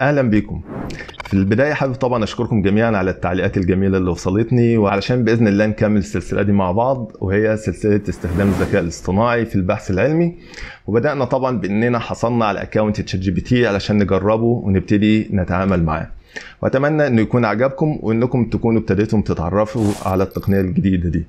اهلا بيكم في البدايه حابب طبعا اشكركم جميعا على التعليقات الجميله اللي وصلتني وعلشان باذن الله نكمل السلسله دي مع بعض وهي سلسله استخدام الذكاء الاصطناعي في البحث العلمي وبدانا طبعا باننا حصلنا على اكونت تشات جي بي تي علشان نجربه ونبتدي نتعامل معاه واتمنى انه يكون عجبكم وانكم تكونوا ابتديتم تتعرفوا على التقنيه الجديده دي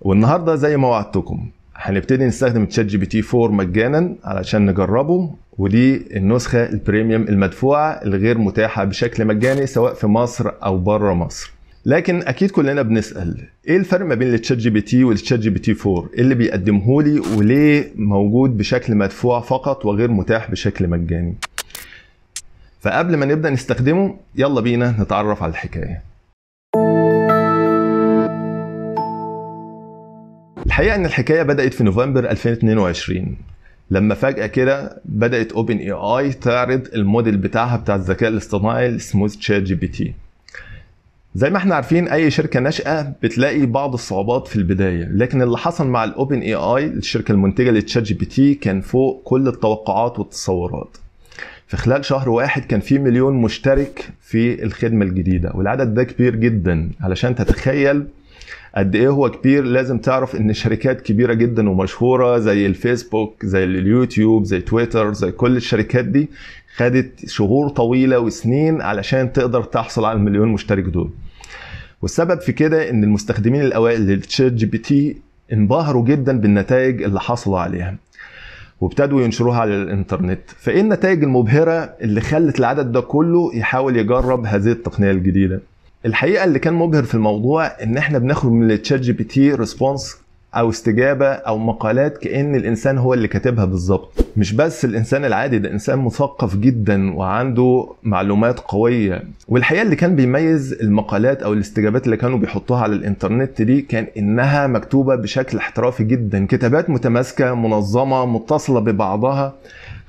والنهارده زي ما وعدتكم هنبتدي نستخدم تشات جي بي تي 4 مجانا علشان نجربه ودي النسخة البريميوم المدفوعة الغير متاحة بشكل مجاني سواء في مصر أو بره مصر لكن اكيد كلنا بنسال ايه الفرق ما بين التشات جي بي تي والتشات جي بي تي 4 ايه اللي بيقدمه لي وليه موجود بشكل مدفوع فقط وغير متاح بشكل مجاني فقبل ما نبدا نستخدمه يلا بينا نتعرف على الحكايه الحقيقه ان الحكايه بدات في نوفمبر 2022 لما فجاه كده بدات اوبن اي اي تعرض الموديل بتاعها بتاع الذكاء الاصطناعي اسمه تشات جي بي تي زي ما احنا عارفين اي شركه ناشئه بتلاقي بعض الصعوبات في البدايه لكن اللي حصل مع الاوبن اي اي الشركه المنتجه لتشات جي بي تي كان فوق كل التوقعات والتصورات في خلال شهر واحد كان في مليون مشترك في الخدمه الجديده والعدد ده كبير جدا علشان تتخيل قد ايه هو كبير لازم تعرف ان شركات كبيره جدا ومشهوره زي الفيسبوك زي اليوتيوب زي تويتر زي كل الشركات دي خدت شهور طويله وسنين علشان تقدر تحصل على المليون مشترك دول والسبب في كده ان المستخدمين الاوائل للتشات جي بي تي انبهروا جدا بالنتائج اللي حصلوا عليها وابتدوا ينشروها على الانترنت فايه النتائج المبهره اللي خلت العدد ده كله يحاول يجرب هذه التقنيه الجديده الحقيقه اللي كان مبهر في الموضوع ان احنا بناخد من التشات جي بي تي ريسبونس او استجابه او مقالات كان الانسان هو اللي كاتبها بالظبط مش بس الانسان العادي ده انسان مثقف جدا وعنده معلومات قويه والحقيقه اللي كان بيميز المقالات او الاستجابات اللي كانوا بيحطوها على الانترنت دي كان انها مكتوبه بشكل احترافي جدا كتابات متماسكه منظمه متصله ببعضها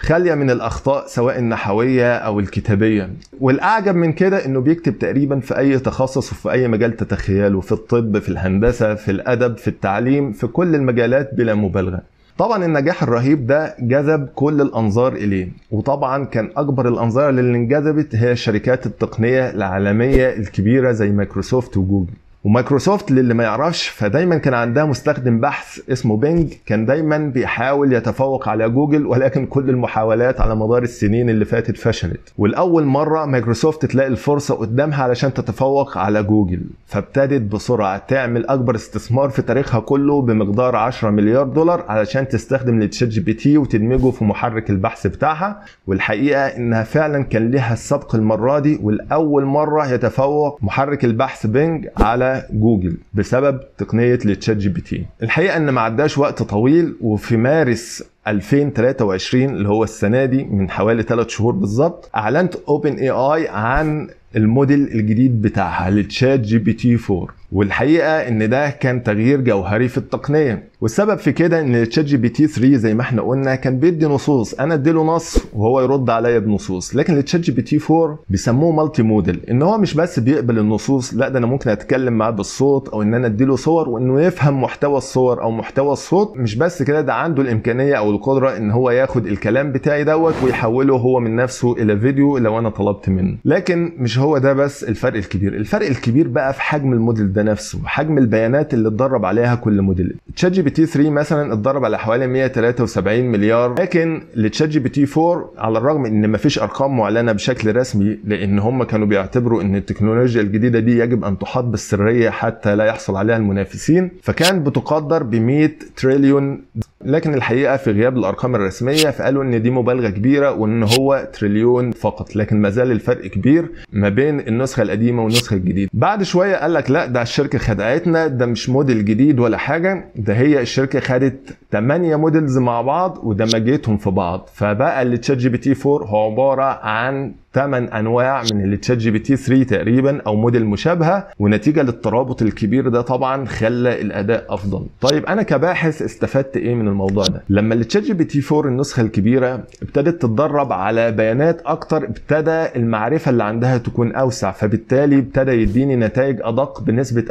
خالية من الأخطاء سواء النحوية أو الكتابية والأعجب من كده أنه بيكتب تقريبا في أي تخصص وفي أي مجال تتخيله في الطب في الهندسة في الأدب في التعليم في كل المجالات بلا مبالغة طبعا النجاح الرهيب ده جذب كل الانظار اليه وطبعا كان اكبر الانظار اللي انجذبت هي شركات التقنيه العالميه الكبيره زي مايكروسوفت وجوجل ومايكروسوفت للي ما يعرفش فدايما كان عندها مستخدم بحث اسمه بينج كان دايما بيحاول يتفوق على جوجل ولكن كل المحاولات على مدار السنين اللي فاتت فشلت والاول مره مايكروسوفت تلاقي الفرصه قدامها علشان تتفوق على جوجل فابتدت بسرعه تعمل اكبر استثمار في تاريخها كله بمقدار 10 مليار دولار علشان تستخدم التشات جي بي تي وتدمجه في محرك البحث بتاعها والحقيقه انها فعلا كان لها السبق المره دي والاول مره يتفوق محرك البحث بينج على جوجل بسبب تقنيه التشات جي بي تي الحقيقه ان ما عداش وقت طويل وفي مارس 2023 اللي هو السنه دي من حوالي 3 شهور بالظبط اعلنت اوبن اي اي عن الموديل الجديد بتاعها لتشات جي بي تي 4 والحقيقه ان ده كان تغيير جوهري في التقنيه والسبب في كده ان تشات جي بي تي 3 زي ما احنا قلنا كان بيدي نصوص انا اديله نص وهو يرد عليا بنصوص لكن تشات جي بي تي 4 بيسموه مالتي موديل ان هو مش بس بيقبل النصوص لا ده انا ممكن اتكلم معاه بالصوت او ان انا اديله صور وانه يفهم محتوى الصور او محتوى الصوت مش بس كده ده عنده الامكانيه او القدره ان هو ياخد الكلام بتاعي دوت ويحوله هو من نفسه الى فيديو لو انا طلبت منه لكن مش هو ده بس الفرق الكبير الفرق الكبير بقى في حجم الموديل ده نفسه حجم البيانات اللي اتدرب عليها كل موديل تشات جي بي تي 3 مثلا اتدرب على حوالي 173 مليار لكن لتشات جي بي تي 4 على الرغم ان ما فيش ارقام معلنه بشكل رسمي لان هم كانوا بيعتبروا ان التكنولوجيا الجديده دي يجب ان تحاط بالسريه حتى لا يحصل عليها المنافسين فكان بتقدر ب 100 تريليون لكن الحقيقه في غياب الارقام الرسميه فقالوا ان دي مبالغه كبيره وان هو تريليون فقط لكن ما زال الفرق كبير ما بين النسخه القديمه والنسخه الجديده بعد شويه قال لك لا ده الشركه خدعتنا ده مش موديل جديد ولا حاجه ده هي الشركه خدت 8 موديلز مع بعض ودمجتهم في بعض فبقى اللي تشات جي بي تي 4 هو عباره عن ثمان انواع من التشات جي بي تي 3 تقريبا او موديل مشابهه ونتيجه للترابط الكبير ده طبعا خلى الاداء افضل طيب انا كباحث استفدت ايه من الموضوع ده لما التشات جي بي تي 4 النسخه الكبيره ابتدت تتدرب على بيانات اكتر ابتدى المعرفه اللي عندها تكون اوسع فبالتالي ابتدى يديني نتائج ادق بنسبه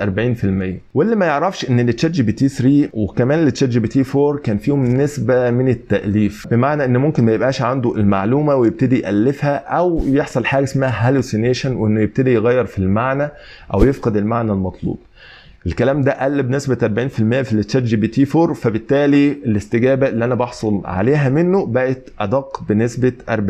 40% واللي ما يعرفش ان التشات جي بي تي 3 وكمان التشات جي بي تي 4 كان فيهم نسبه من التاليف بمعنى ان ممكن ما يبقاش عنده المعلومه ويبتدي يالفها او بيحصل حاجه اسمها هالوسينيشن وانه يبتدي يغير في المعنى او يفقد المعنى المطلوب الكلام ده قل بنسبة 40% في التشات جي بي تي 4 فبالتالي الاستجابة اللي أنا بحصل عليها منه بقت أدق بنسبة 40%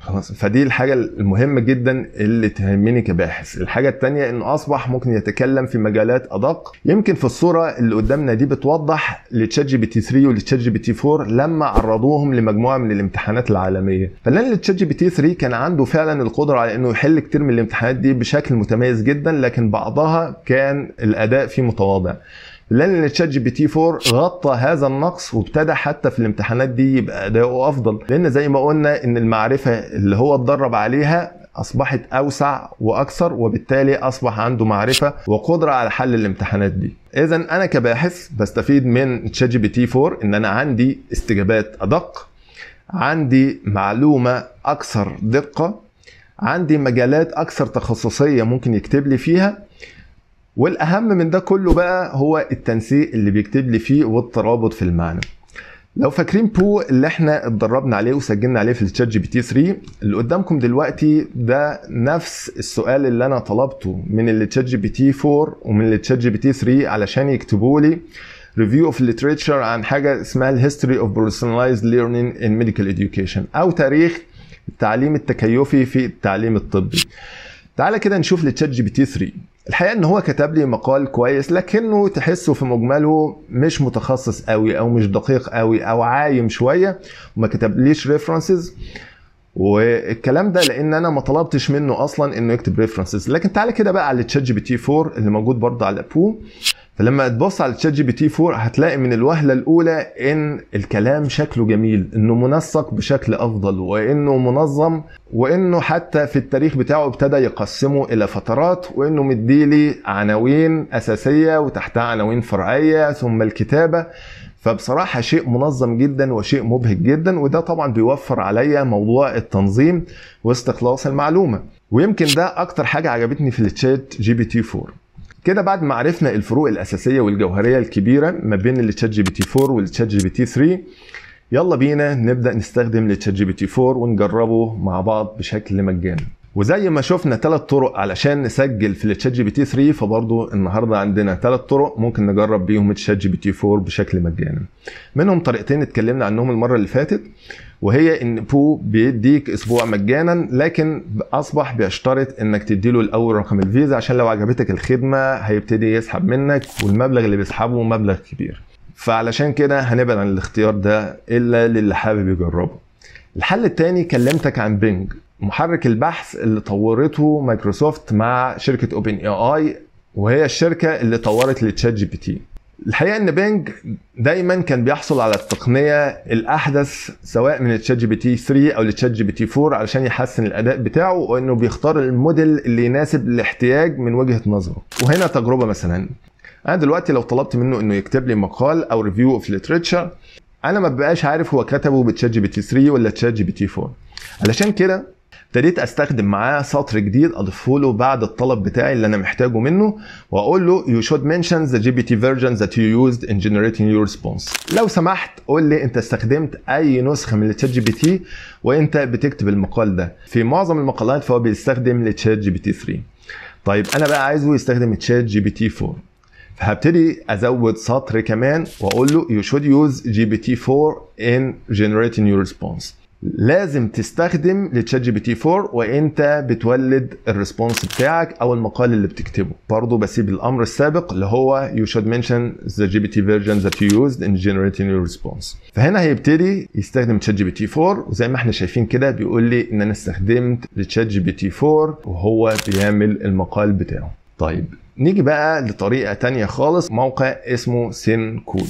خلاص فدي الحاجه المهمه جدا اللي تهمني كباحث الحاجه التانية انه اصبح ممكن يتكلم في مجالات ادق يمكن في الصوره اللي قدامنا دي بتوضح لتشات جي بي تي 3 ولتشات جي بي تي 4 لما عرضوهم لمجموعه من الامتحانات العالميه فلان لتشات جي بي تي 3 كان عنده فعلا القدره على انه يحل كتير من الامتحانات دي بشكل متميز جدا لكن بعضها كان الاداء فيه متواضع لان الشات جي بي تي 4 غطى هذا النقص وابتدى حتى في الامتحانات دي يبقى اداؤه افضل لان زي ما قلنا ان المعرفه اللي هو اتدرب عليها اصبحت اوسع واكثر وبالتالي اصبح عنده معرفه وقدره على حل الامتحانات دي اذا انا كباحث بستفيد من تشات جي بي تي 4 ان انا عندي استجابات ادق عندي معلومه اكثر دقه عندي مجالات اكثر تخصصيه ممكن يكتب لي فيها والاهم من ده كله بقى هو التنسيق اللي بيكتب لي فيه والترابط في المعنى لو فاكرين بو اللي احنا اتدربنا عليه وسجلنا عليه في الشات جي بي تي 3 اللي قدامكم دلوقتي ده نفس السؤال اللي انا طلبته من الشات جي بي تي 4 ومن الشات جي بي تي 3 علشان يكتبوا لي ريفيو اوف ليتريتشر عن حاجه اسمها الهيستوري اوف بيرسونلايزد ليرنينج ان ميديكال اديوكيشن او تاريخ التعليم التكيفي في التعليم الطبي. تعالى كده نشوف للتشات جي بي تي 3 الحقيقه ان هو كتب لي مقال كويس لكنه تحسه في مجمله مش متخصص قوي او مش دقيق قوي او عايم شويه وما كتبليش ريفرنسز والكلام ده لان انا ما طلبتش منه اصلا انه يكتب ريفرنسز لكن تعالى كده بقى على تشات جي بي تي 4 اللي موجود برضه على ابو فلما تبص على تشات جي بي تي 4 هتلاقي من الوهله الاولى ان الكلام شكله جميل انه منسق بشكل افضل وانه منظم وانه حتى في التاريخ بتاعه ابتدى يقسمه الى فترات وانه مديلي عناوين اساسيه وتحتها عناوين فرعيه ثم الكتابه فبصراحة شيء منظم جدا وشيء مبهج جدا وده طبعا بيوفر عليا موضوع التنظيم واستخلاص المعلومة ويمكن ده أكتر حاجة عجبتني في التشات جي بي تي 4 كده بعد ما عرفنا الفروق الأساسية والجوهرية الكبيرة ما بين التشات جي بي تي 4 والتشات جي بي تي 3 يلا بينا نبدأ نستخدم التشات جي بي تي 4 ونجربه مع بعض بشكل مجاني وزي ما شفنا ثلاث طرق علشان نسجل في التشات جي بي تي 3 فبرضه النهارده عندنا ثلاث طرق ممكن نجرب بيهم التشات جي بي تي 4 بشكل مجاني. منهم طريقتين اتكلمنا عنهم المره اللي فاتت وهي ان بو بيديك اسبوع مجانا لكن اصبح بيشترط انك تديله الاول رقم الفيزا عشان لو عجبتك الخدمه هيبتدي يسحب منك والمبلغ اللي بيسحبه مبلغ كبير. فعلشان كده هنبعد عن الاختيار ده الا للي حابب يجربه. الحل الثاني كلمتك عن بينج محرك البحث اللي طورته مايكروسوفت مع شركه اوبن اي اي وهي الشركه اللي طورت لتشات جي بي تي الحقيقه ان بينج دايما كان بيحصل على التقنيه الاحدث سواء من تشات جي بي تي 3 او تشات جي بي تي 4 علشان يحسن الاداء بتاعه وانه بيختار الموديل اللي يناسب الاحتياج من وجهه نظره وهنا تجربه مثلا انا دلوقتي لو طلبت منه انه يكتب لي مقال او ريفيو اوف لتريتشر انا ما ببقاش عارف هو كتبه بتشات جي بي تي 3 ولا تشات جي بي تي 4 علشان كده ابتديت استخدم معاه سطر جديد اضيفه له بعد الطلب بتاعي اللي انا محتاجه منه واقول له يو شود منشن ذا جي بي تي فيرجن ذات يو يوزد ان generating يور ريسبونس لو سمحت قول لي انت استخدمت اي نسخه من التشات جي بي تي وانت بتكتب المقال ده في معظم المقالات فهو بيستخدم التشات جي بي تي 3 طيب انا بقى عايزه يستخدم التشات جي بي تي 4 فهبتدي ازود سطر كمان واقول له يو شود يوز جي بي تي 4 ان generating يور ريسبونس لازم تستخدم لتشات جي بي تي 4 وانت بتولد الريسبونس بتاعك او المقال اللي بتكتبه برضه بسيب الامر السابق اللي هو يو شود منشن ذا جي بي تي فيرجن ذات يو يوزد ان generating يور ريسبونس فهنا هيبتدي يستخدم تشات جي بي تي 4 وزي ما احنا شايفين كده بيقول لي ان انا استخدمت لتشات جي بي تي 4 وهو بيعمل المقال بتاعه طيب نيجي بقى لطريقه تانية خالص موقع اسمه سين كود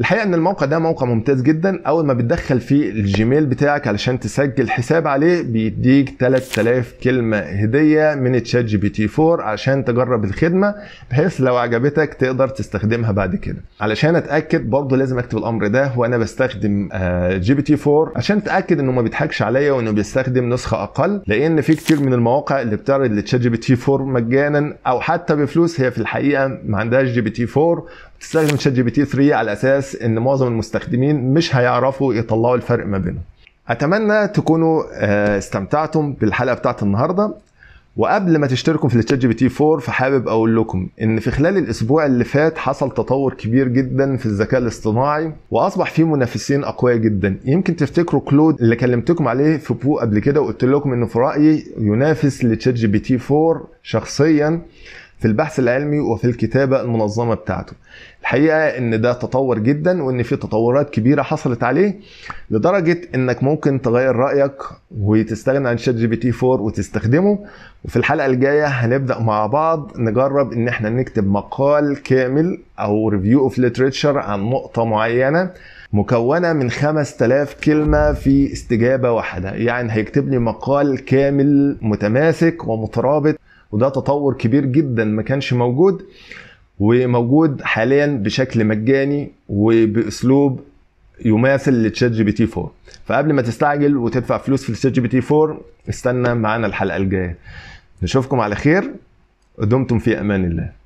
الحقيقه ان الموقع ده موقع ممتاز جدا اول ما بتدخل فيه الجيميل بتاعك علشان تسجل حساب عليه بيديك 3000 كلمه هديه من تشات جي بي تي 4 عشان تجرب الخدمه بحيث لو عجبتك تقدر تستخدمها بعد كده علشان اتاكد برضه لازم اكتب الامر ده وانا بستخدم آه، جي بي تي 4 عشان اتاكد انه ما بيضحكش عليا وانه بيستخدم نسخه اقل لان في كتير من المواقع اللي بتعرض لتشات جي بي تي 4 مجانا او حتى بفلوس هي في الحقيقه ما عندهاش جي بي تي 4 استخدم شات جي بي تي 3 على اساس ان معظم المستخدمين مش هيعرفوا يطلعوا الفرق ما بينهم اتمنى تكونوا آه، استمتعتم بالحلقه بتاعت النهارده وقبل ما تشتركوا في الشات جي بي تي 4 فحابب اقول لكم ان في خلال الاسبوع اللي فات حصل تطور كبير جدا في الذكاء الاصطناعي واصبح فيه منافسين اقوياء جدا يمكن تفتكروا كلود اللي كلمتكم عليه في بو قبل كده وقلت لكم انه في رايي ينافس لتشات جي بي تي 4 شخصيا في البحث العلمي وفي الكتابة المنظمة بتاعته الحقيقة ان ده تطور جدا وان في تطورات كبيرة حصلت عليه لدرجة انك ممكن تغير رأيك وتستغنى عن شات جي بي تي 4 وتستخدمه وفي الحلقة الجاية هنبدأ مع بعض نجرب ان احنا نكتب مقال كامل او ريفيو اوف لتريتشر عن نقطة معينة مكونة من 5000 كلمة في استجابة واحدة يعني هيكتب لي مقال كامل متماسك ومترابط وده تطور كبير جدا ما كانش موجود وموجود حاليا بشكل مجاني وباسلوب يماثل لتشات جي بي تي 4 فقبل ما تستعجل وتدفع فلوس في تشات جي بي تي 4 استنى معانا الحلقه الجايه نشوفكم على خير دمتم في امان الله